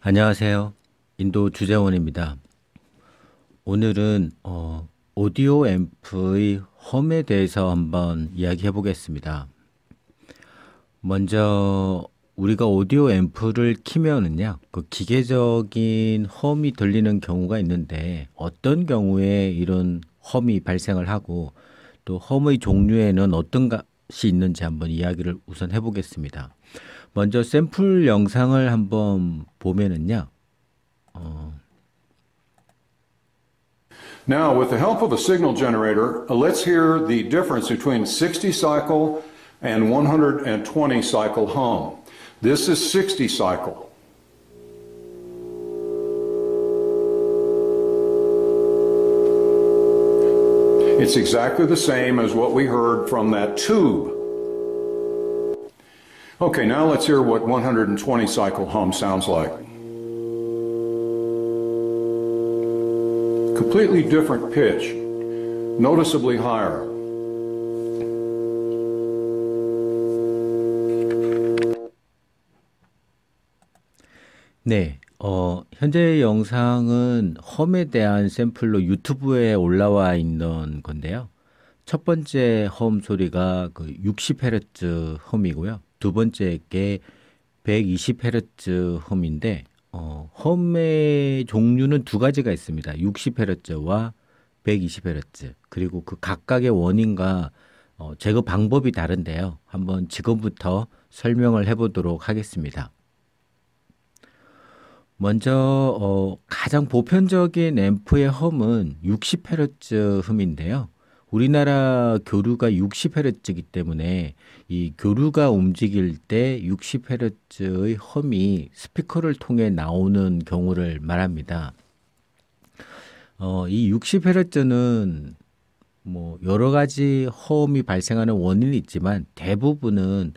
안녕하세요. 인도 주재원입니다. 오늘은 어, 오디오 앰프의 험에 대해서 한번 이야기해 보겠습니다. 먼저 우리가 오디오 앰프를 키면은요, 그 기계적인 험이 들리는 경우가 있는데 어떤 경우에 이런 험이 발생을 하고 또 험의 종류에는 어떤 것이 있는지 한번 이야기를 우선 해보겠습니다. 먼저 샘플 영상을 한번 보면은요. 어. Now, with the help of a signal generator, uh, let's hear the difference between 60 cycle and 120 cycle hum. This is 60 cycle. It's exactly the same as what we heard from that tube Okay, now let's hear what 120 cycle hum sounds like. Completely different pitch, noticeably higher. 네, 어, 현재 영상은 험에 대한 샘플로 유튜브에 올라와 있는 건데요. 첫 번째 험 소리가 그 60Hz 험이고요. 두 번째 게 120Hz 홈인데 어, 홈의 종류는 두 가지가 있습니다. 60Hz와 120Hz 그리고 그 각각의 원인과 어, 제거 방법이 다른데요. 한번 지금부터 설명을 해보도록 하겠습니다. 먼저 어, 가장 보편적인 앰프의 험은 60Hz 흠인데요. 우리나라 교류가 60헤르츠이기 때문에 이 교류가 움직일 때 60헤르츠의 험이 스피커를 통해 나오는 경우를 말합니다. 어, 이 60헤르츠는 뭐 여러 가지 허음이 발생하는 원인이 있지만 대부분은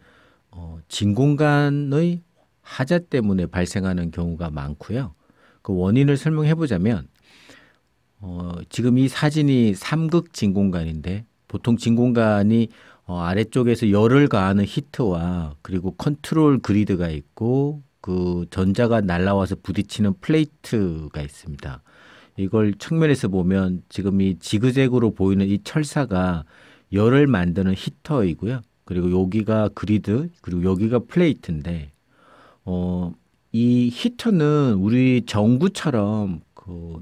어, 진공관의 하자 때문에 발생하는 경우가 많고요. 그 원인을 설명해 보자면 어, 지금 이 사진이 삼극 진공관인데 보통 진공관이 어, 아래쪽에서 열을 가하는 히트와 그리고 컨트롤 그리드가 있고 그 전자가 날라와서 부딪히는 플레이트가 있습니다. 이걸 측면에서 보면 지금 이 지그재그로 보이는 이 철사가 열을 만드는 히터이고요. 그리고 여기가 그리드, 그리고 여기가 플레이트인데, 어, 이 히터는 우리 전구처럼 그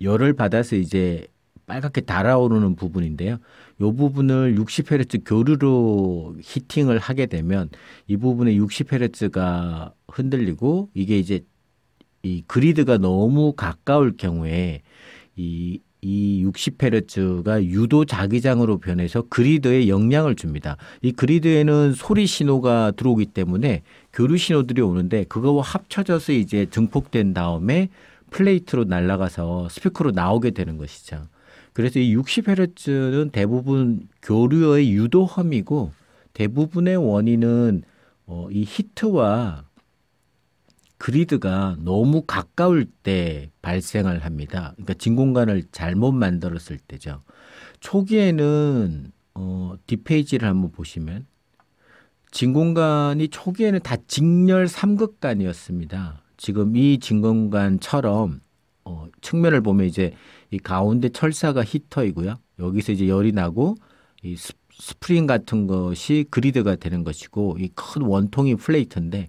열을 받아서 이제 빨갛게 달아오르는 부분인데요. 이 부분을 60Hz 교류로 히팅을 하게 되면 이 부분에 60Hz가 흔들리고 이게 이제 이 그리드가 너무 가까울 경우에 이, 이 60Hz가 유도 자기장으로 변해서 그리드에 영향을 줍니다. 이 그리드에는 소리 신호가 들어오기 때문에 교류 신호들이 오는데 그거와 합쳐져서 이제 증폭된 다음에 플레이트로 날아가서 스피커로 나오게 되는 것이죠. 그래서 이 60Hz는 대부분 교류의 유도험이고 대부분의 원인은 어, 이 히트와 그리드가 너무 가까울 때 발생을 합니다. 그러니까 진공관을 잘못 만들었을 때죠. 초기에는 어, 뒷페이지를 한번 보시면 진공관이 초기에는 다 직렬 삼극관이었습니다. 지금 이 진공관처럼 어, 측면을 보면 이제 이 가운데 철사가 히터이고요. 여기서 이제 열이 나고 이 스프링 같은 것이 그리드가 되는 것이고 이 큰 원통이 플레이트인데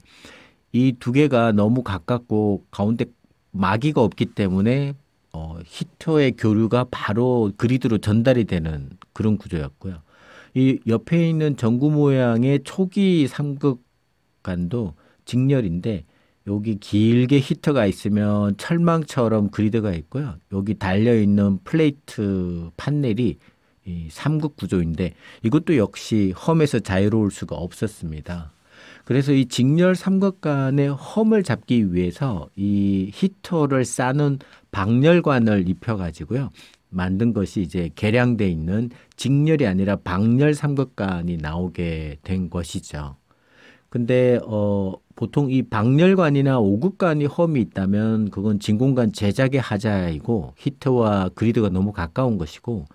이 두 개가 너무 가깝고 가운데 마기가 없기 때문에 어, 히터의 교류가 바로 그리드로 전달이 되는 그런 구조였고요. 이 옆에 있는 전구 모양의 초기 삼극관도 직렬인데 여기 길게 히터가 있으면 철망처럼 그리드가 있고요. 여기 달려 있는 플레이트 판넬이 이 삼국 구조인데 이것도 역시 험에서 자유로울 수가 없었습니다. 그래서 이 직렬 삼각관의 험을 잡기 위해서 이 히터를 싸는 박렬관을 입혀 가지고요. 만든 것이 이제 개량돼 있는 직렬이 아니라 박렬 삼각관이 나오게 된 것이죠. 근데 어 보통 이 박렬관이나 오극관이 험이 있다면 그건 진공관 제작의 하자이고 히터와 그리드가 너무 가까운 것이고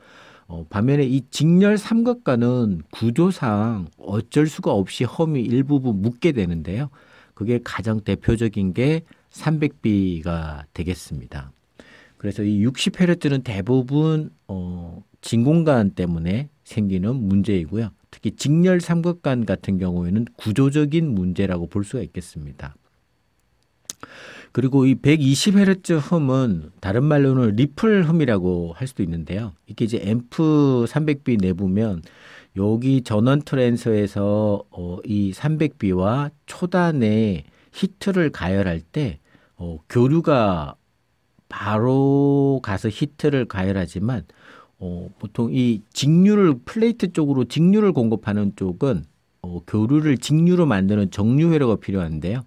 어, 반면에 이 직렬 삼각관은 구조상 어쩔 수가 없이 험이 일부분 묶게 되는데요. 그게 가장 대표적인 게 300B가 되겠습니다. 그래서 이 60Hz는 대부분 어, 진공관 때문에 생기는 문제이고요. 특히 직렬 삼각관 같은 경우에는 구조적인 문제라고 볼 수가 있겠습니다. 그리고 이 120Hz 흠은 다른 말로는 리플 흠이라고 할 수도 있는데요. 이게 이제 앰프 300B 내보면 여기 전원 트랜서에서 어, 이 300B와 초단의 히트를 가열할 때 어, 교류가 바로 가서 히트를 가열하지만 어, 보통 이 직류를 플레이트 쪽으로 직류를 공급하는 쪽은 어, 교류를 직류로 만드는 정류회로가 필요한데요.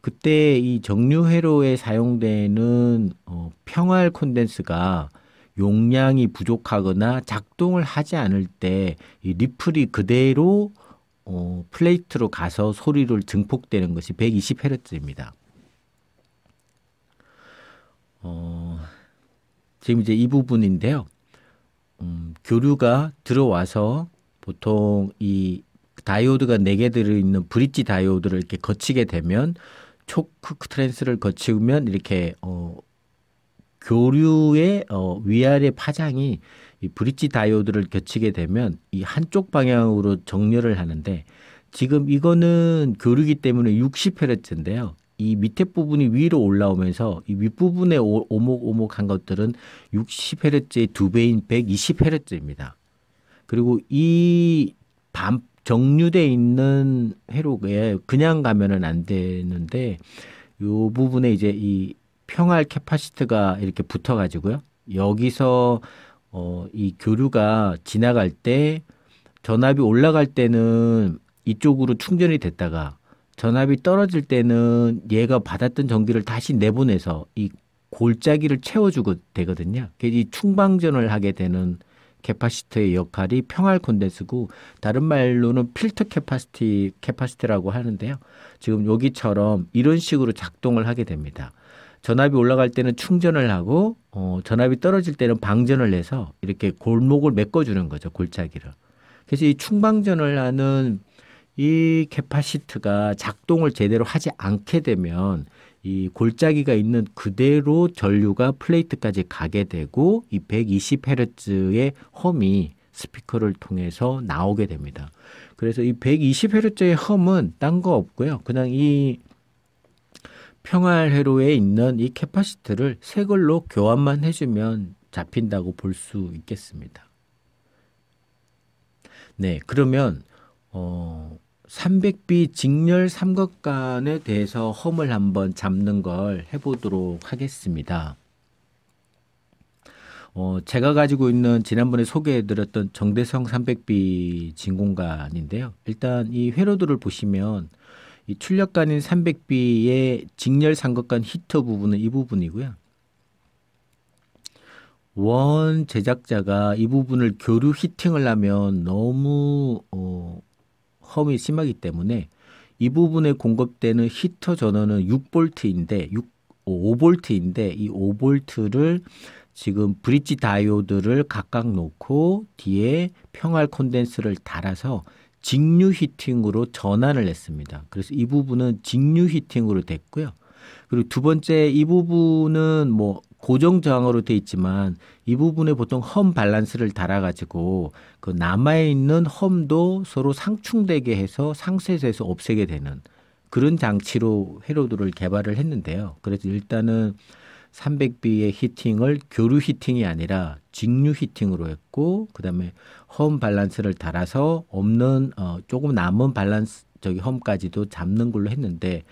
그때 이 정류회로에 사용되는 어, 평활 콘덴스가 용량이 부족하거나 작동을 하지 않을 때 이 리플이 그대로 어, 플레이트로 가서 소리를 증폭되는 것이 120Hz입니다. 어, 지금 이제 이 부분인데요. 음, 교류가 들어와서 보통 이 다이오드가 네 개 들어있는 브릿지 다이오드를 이렇게 거치게 되면 초크 트랜스를 거치면 이렇게 어, 교류의 어, 위아래 파장이 이 브릿지 다이오드를 거치게 되면 이 한쪽 방향으로 정렬을 하는데 지금 이거는 교류기 때문에 60Hz인데요. 이 밑에 부분이 위로 올라오면서 이 윗부분에 오목오목한 것들은 60Hz의 두 배인 120Hz입니다. 그리고 이 반, 정류돼 있는 회로에 그냥 가면은 안 되는데 이 부분에 이제 이 평활 캐파시트가 이렇게 붙어 가지고요. 여기서 어, 이 교류가 지나갈 때 전압이 올라갈 때는 이쪽으로 충전이 됐다가 전압이 떨어질 때는 얘가 받았던 전기를 다시 내보내서 이 골짜기를 채워주고 되거든요. 이 충방전을 하게 되는 캐파시터의 역할이 평활 콘덴스고 다른 말로는 필터 캐파시티 캐파시티라고 하는데요. 지금 여기처럼 이런 식으로 작동을 하게 됩니다. 전압이 올라갈 때는 충전을 하고 어, 전압이 떨어질 때는 방전을 해서 이렇게 골목을 메꿔주는 거죠 골짜기를. 그래서 이 충방전을 하는 이 캐파시트가 작동을 제대로 하지 않게 되면 이 골짜기가 있는 그대로 전류가 플레이트까지 가게 되고 이 120Hz의 험이 스피커를 통해서 나오게 됩니다. 그래서 이 120Hz의 험은 딴 거 없고요. 그냥 이 평활회로에 있는 이 캐파시트를 새 걸로 교환만 해주면 잡힌다고 볼 수 있겠습니다. 네, 그러면 어, 3 0 0비 직렬 삼각관에 대해서 험을 한번 잡는 걸 해보도록 하겠습니다. 어, 제가 가지고 있는 지난번에 소개해드렸던 정대성 삼백비 진공관인데요. 일단 이 회로도를 보시면 이 출력관인 삼백비의 직렬 삼각관 히터 부분은 이 부분이고요. 원 제작자가 이 부분을 교류 히팅을 하면 너무 어, 허위 심하기 때문에 이 부분에 공급되는 히터 전원은 6볼트인데 6 5볼트인데 이 5볼트를 지금 브릿지 다이오드를 각각 놓고 뒤에 평활 콘덴스를 달아서 직류 히팅으로 전환을 했습니다. 그래서 이 부분은 직류 히팅으로 됐고요. 그리고 두 번째 이 부분은 뭐 고정 저항어로 돼 있지만 이 부분에 보통 험 밸런스를 달아가지고 그 남아있는 험도 서로 상충되게 해서 상쇄돼서 없애게 되는 그런 장치로 회로도를 개발을 했는데요. 그래서 일단은 300B의 히팅을 교류 히팅이 아니라 직류 히팅으로 했고 그다음에 험 밸런스를 달아서 없는 어 조금 남은 밸런스 저기 험까지도 잡는 걸로 했는데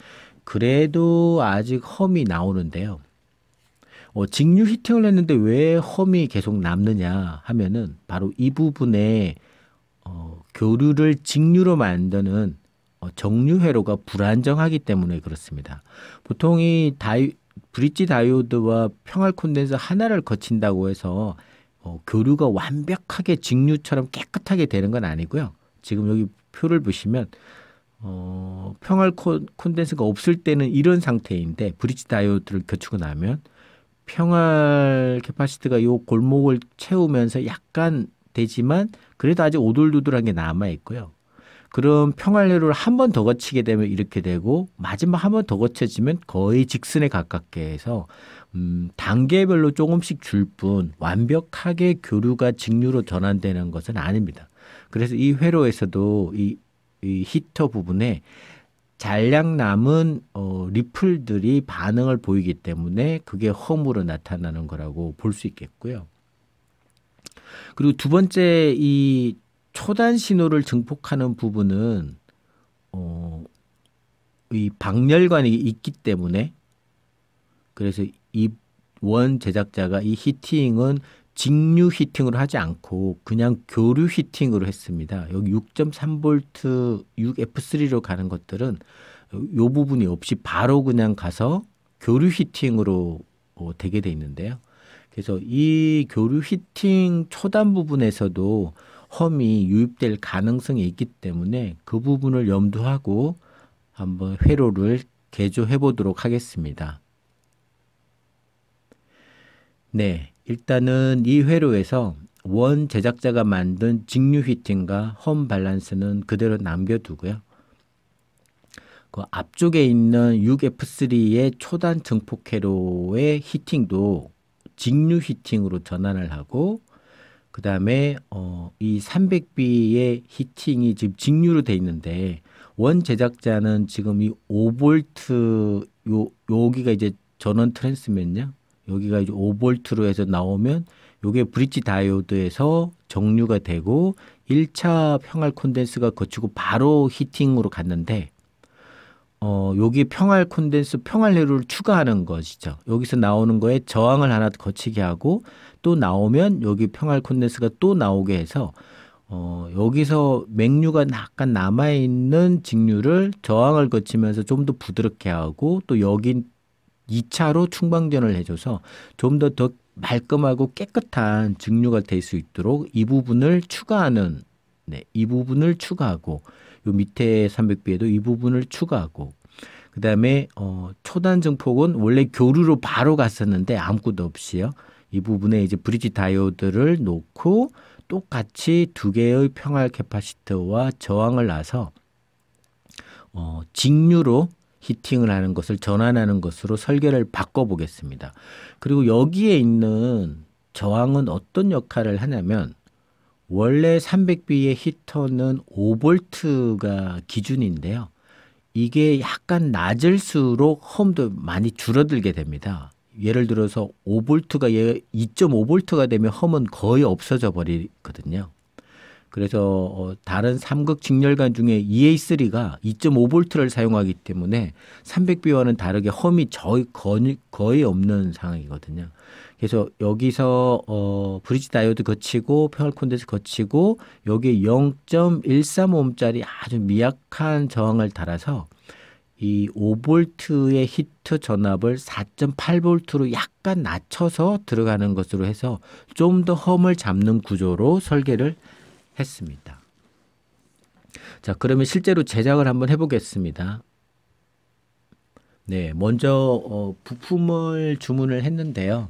그래도 아직 험이 나오는데요. 어, 직류 히팅을 했는데 왜 험이 계속 남느냐 하면은 바로 이 부분에 어, 교류를 직류로 만드는 어, 정류 회로가 불안정하기 때문에 그렇습니다. 보통 이 다이 브릿지 다이오드와 평활 콘덴서 하나를 거친다고 해서 어, 교류가 완벽하게 직류처럼 깨끗하게 되는 건 아니고요. 지금 여기 표를 보시면 어, 평활 콘, 콘덴서가 없을 때는 이런 상태인데 브릿지 다이오드를 거치고 나면 평활 캐파시트가 요 골목을 채우면서 약간 되지만 그래도 아직 오돌두돌한 게 남아 있고요. 그럼 평활로를 한 번 더 거치게 되면 이렇게 되고 마지막 한 번 더 거쳐지면 거의 직선에 가깝게 해서 음, 단계별로 조금씩 줄 뿐 완벽하게 교류가 직류로 전환되는 것은 아닙니다. 그래서 이 회로에서도 이, 이 히터 부분에 잔량 남은 어, 리플들이 반응을 보이기 때문에 그게 험으로 나타나는 거라고 볼 수 있겠고요. 그리고 두 번째 이 초단 신호를 증폭하는 부분은 어, 이 박렬관이 있기 때문에 그래서 이 원 제작자가 이 히팅은 직류 히팅으로 하지 않고 그냥 교류 히팅으로 했습니다. 여기 6.3V 6F3로 가는 것들은 이 부분이 없이 바로 그냥 가서 교류 히팅으로 어, 되게 돼 있는데요. 그래서 이 교류 히팅 초단 부분에서도 험이 유입될 가능성이 있기 때문에 그 부분을 염두하고 한번 회로를 개조해 보도록 하겠습니다. 네. 일단은 이 회로에서 원 제작자가 만든 직류 휘팅과 홈 밸런스는 그대로 남겨두고요. 그 앞쪽에 있는 6F3의 초단 증폭 회로의 히팅도 직류 히팅으로 전환을 하고 그 다음에 어, 이 300B의 히팅이 지금 직류로 돼 있는데 원 제작자는 지금 이 5볼트 요 여기가 이제 전원 트랜스맨요 여기가 이제 5볼트로 해서 나오면 요게 브릿지 다이오드에서 정류가 되고 1차 평활 콘덴스가 거치고 바로 히팅으로 갔는데 어 여기 평활 콘덴스 평활 회로를 추가하는 것이죠. 여기서 나오는 거에 저항을 하나 거치게 하고 또 나오면 여기 평활 콘덴스가 또 나오게 해서 어 여기서 맥류가 약간 남아 있는 직류를 저항을 거치면서 좀 더 부드럽게 하고 또여긴 2차로 충방전을 해줘서 좀 더더 더 말끔하고 깨끗한 증류가 될 수 있도록 이 부분을 추가하는 네, 이 부분을 추가하고 요 밑에 300B에도 이 부분을 추가하고 그 다음에 어, 초단 증폭은 원래 교류로 바로 갔었는데 아무것도 없이요. 이 부분에 이제 브릿지 다이오드를 놓고 똑같이 두 개의 평활 캐파시터와 저항을 놔서 어, 직류로 히팅을 하는 것을 전환하는 것으로 설계를 바꿔보겠습니다. 그리고 여기에 있는 저항은 어떤 역할을 하냐면 원래 300B의 히터는 5 v 가 기준인데요. 이게 약간 낮을수록 험도 많이 줄어들게 됩니다. 예를 들어서 5볼가2 5 v 가 되면 험은 거의 없어져 버리거든요. 그래서 어, 다른 삼극 직렬관 중에 EA3가 2 5트를 사용하기 때문에 300B와는 다르게 험이 거의, 거의 없는 상황이거든요. 그래서 여기서 어, 브릿지 다이오드 거치고 평활 콘덴스 거치고 여기에 0.135옴짜리 아주 미약한 저항을 달아서 이 5볼트의 히트 전압을 4.8볼트로 약간 낮춰서 들어가는 것으로 해서 좀 더 험을 잡는 구조로 설계를 했습니다. 자, 그러면 실제로 제작을 한번 해보겠습니다. 네, 먼저 어, 부품을 주문을 했는데요.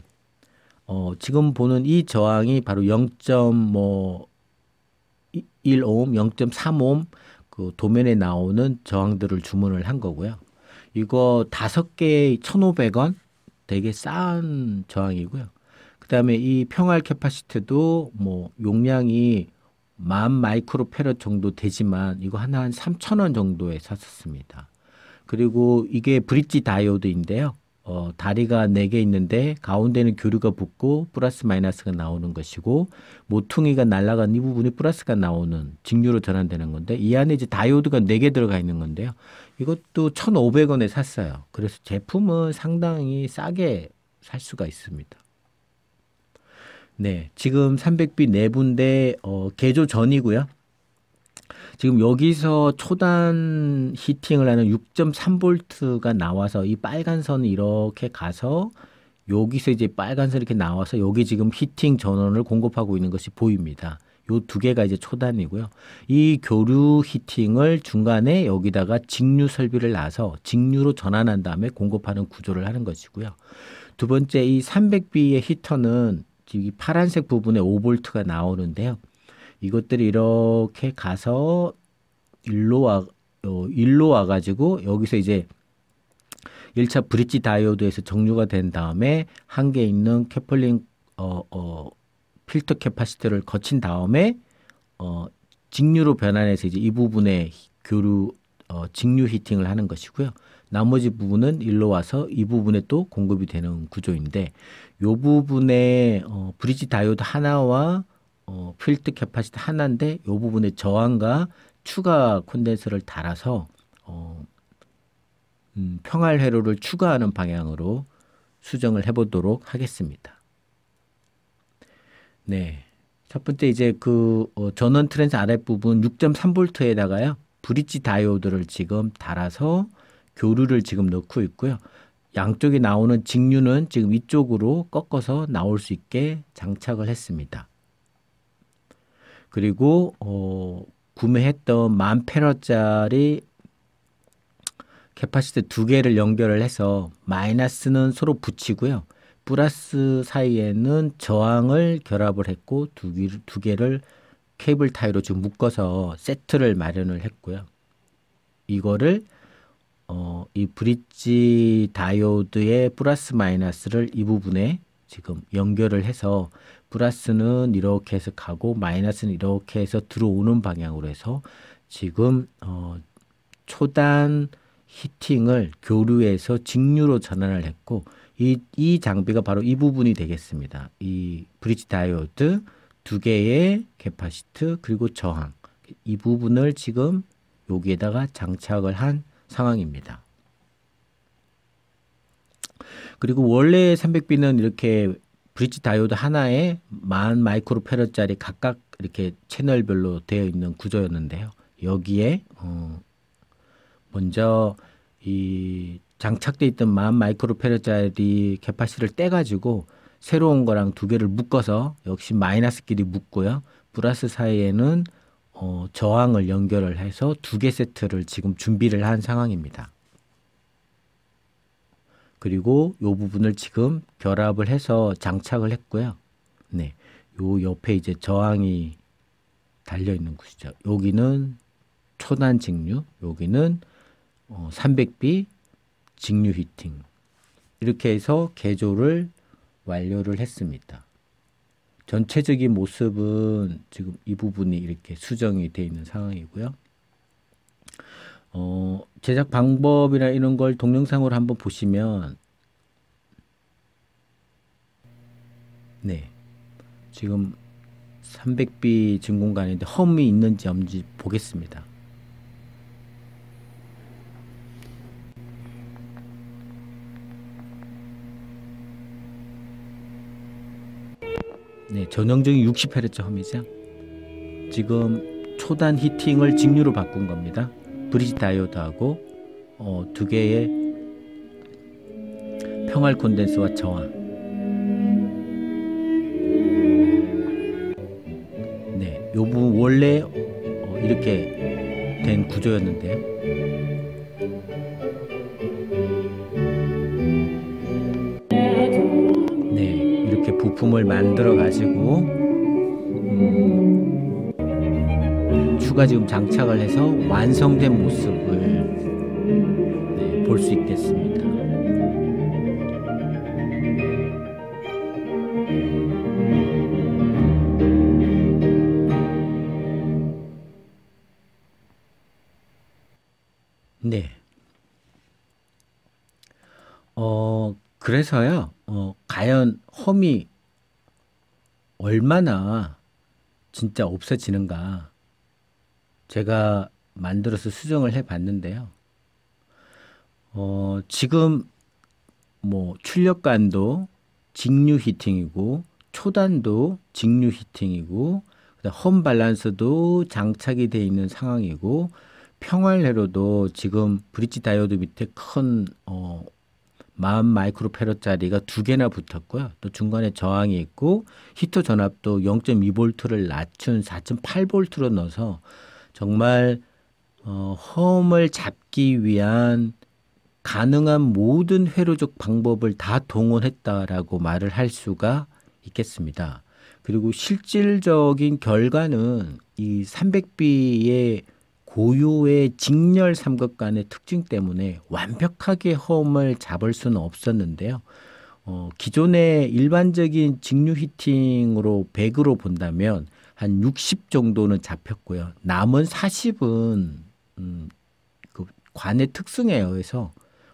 어, 지금 보는 이 저항이 바로 0.1옴, 0.3옴 뭐 그 도면에 나오는 저항들을 주문을 한 거고요. 이거 다섯 개에 1,500원 되게 싼 저항이고요. 그다음에 이 평활 캐파시트도 뭐 용량이 만 마이크로 패럿 정도 되지만 이거 하나 한3 0 0 0원 정도에 샀었습니다. 그리고 이게 브릿지 다이오드인데요. 어, 다리가 4개 있는데 가운데는 교류가 붙고 플러스 마이너스가 나오는 것이고 모퉁이가 날아간 이 부분이 플러스가 나오는 직류로 전환되는 건데 이 안에 이제 다이오드가 4개 들어가 있는 건데요. 이것도 1 5 0 0 원에 샀어요. 그래서 제품은 상당히 싸게 살 수가 있습니다. 네, 지금 300B 내분대 어, 개조 전이고요. 지금 여기서 초단 히팅을 하는 6.3볼트가 나와서 이 빨간 선 이렇게 가서 여기서 이제 빨간 선 이렇게 나와서 여기 지금 히팅 전원을 공급하고 있는 것이 보입니다. 요 두 개가 이제 초단이고요. 이 교류 히팅을 중간에 여기다가 직류 설비를 놔서 직류로 전환한 다음에 공급하는 구조를 하는 것이고요. 두 번째 이 300B의 히터는 이 파란색 부분에 5볼트가 나오는데요. 이것들이 이렇게 가서 일로 와 어, 일로 와 가지고 여기서 이제 1차 브릿지 다이오드에서 정류가 된 다음에 한 개 있는 캐플링 어, 어, 필터 캐파시터를 거친 다음에 어, 직류로 변환해서 이제 이 부분에 교류 어, 직류 히팅을 하는 것이고요. 나머지 부분은 일로 와서 이 부분에 또 공급이 되는 구조인데 요 부분에 어, 브릿지 다이오드 하나와 어, 필드 캐파시티 하나인데 요 부분에 저항과 추가 콘덴서를 달아서 어, 음, 평활 회로를 추가하는 방향으로 수정을 해보도록 하겠습니다. 네. 첫 번째 이제 그 어, 전원 트랜스 아랫부분 6.3V에다가요. 브릿지 다이오드를 지금 달아서 교류를 지금 넣고 있고요. 양쪽에 나오는 직류는 지금 위쪽으로 꺾어서 나올 수 있게 장착을 했습니다. 그리고 어, 구매했던 만 페러짜리 캐파시트 두 개를 연결을 해서 마이너스는 서로 붙이고요. 플러스 사이에는 저항을 결합을 했고 두, 개, 두 개를 케이블 타이로 지금 묶어서 세트를 마련을 했고요. 이거를 어, 이 브릿지 다이오드의 플러스 마이너스를 이 부분에 지금 연결을 해서 플러스는 이렇게 해서 가고 마이너스는 이렇게 해서 들어오는 방향으로 해서 지금 어, 초단 히팅을 교류해서 직류로 전환을 했고 이, 이 장비가 바로 이 부분이 되겠습니다. 이 브릿지 다이오드 두 개의 캐파시트 그리고 저항 이 부분을 지금 여기에다가 장착을 한 상황입니다. 그리고 원래 300B는 이렇게 브릿지 다이오드 하나에 만 마이크로페럿짜리 각각 이렇게 채널별로 되어 있는 구조였는데요. 여기에 어 먼저 이 장착돼 있던 만 마이크로페럿짜리 캐파시를 떼가지고 새로운 거랑 두 개를 묶어서 역시 마이너스끼리 묶고요. 플러스 사이에는 어, 저항을 연결을 해서 두 개 세트를 지금 준비를 한 상황입니다. 그리고 이 부분을 지금 결합을 해서 장착을 했고요. 네. 요 옆에 이제 저항이 달려 있는 곳이죠. 여기는 초단 직류, 여기는 어, 300B 직류 히팅. 이렇게 해서 개조를 완료를 했습니다. 전체적인 모습은 지금 이 부분이 이렇게 수정이 돼 있는 상황이고요. 어, 제작 방법이나 이런 걸 동영상으로 한번 보시면 네 지금 300B 증공간인데 험이 있는지 없는지 보겠습니다. 네, 전형적인 60Hz 험이죠. 지금 초단 히팅을 직류로 바꾼 겁니다. 브리지 다이오드하고 어, 두 개의 평활 콘덴서와 저하 네, 요부 원래 어, 이렇게 된 구조였는데요. 부품을 만들어 가지고 음, 추가 지금 장착을 해서 완성된 모습을 네, 볼수 있겠습니다. 네. 어, 그래서요, 어, 과연 험이 얼마나 진짜 없어지는가 제가 만들어서 수정을 해봤는데요. 어, 지금 뭐 출력간도 직류 히팅이고 초단도 직류 히팅이고 홈 밸런스도 장착이 돼 있는 상황이고 평활회로도 지금 브릿지 다이오드 밑에 큰 어, 마음 마이크로페롯짜리가 두 개나 붙었고요. 또 중간에 저항이 있고 히터 전압도 0.2볼트를 낮춘 4.8볼트로 넣어서 정말 어, 험을 잡기 위한 가능한 모든 회로적 방법을 다 동원했다라고 말을 할 수가 있겠습니다. 그리고 실질적인 결과는 이 300B의 고유의 직렬 삼각간의 특징 때문에 완벽하게 허음을 잡을 수는 없었는데요. 어, 기존의 일반적인 직류 히팅으로 100으로 본다면 한 60 정도는 잡혔고요. 남은 40은 음, 그 관의 특성에 의해서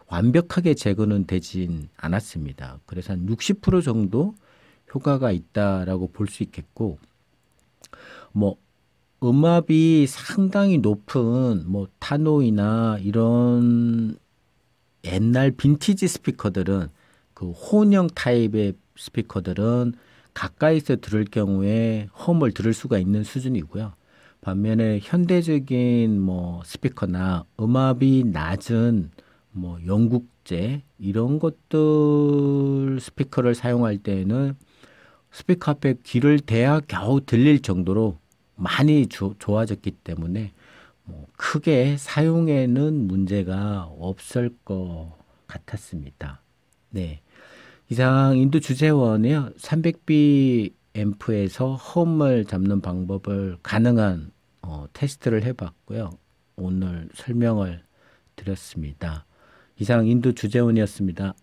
완벽하게 제거는 되진 않았습니다. 그래서 한 60% 정도 효과가 있다라고 볼 수 있겠고 뭐 음압이 상당히 높은 뭐 타노이나 이런 옛날 빈티지 스피커들은 그혼영 타입의 스피커들은 가까이서 들을 경우에 험을 들을 수가 있는 수준이고요. 반면에 현대적인 뭐 스피커나 음압이 낮은 뭐 영국제 이런 것들 스피커를 사용할 때에는 스피커 앞에 귀를 대야 겨우 들릴 정도로 많이 조, 좋아졌기 때문에 뭐 크게 사용에는 문제가 없을 것 같았습니다. 네. 이상 인도 주재원의 300B 앰프에서 험을 잡는 방법을 가능한 어, 테스트를 해봤고요. 오늘 설명을 드렸습니다. 이상 인도 주재원이었습니다.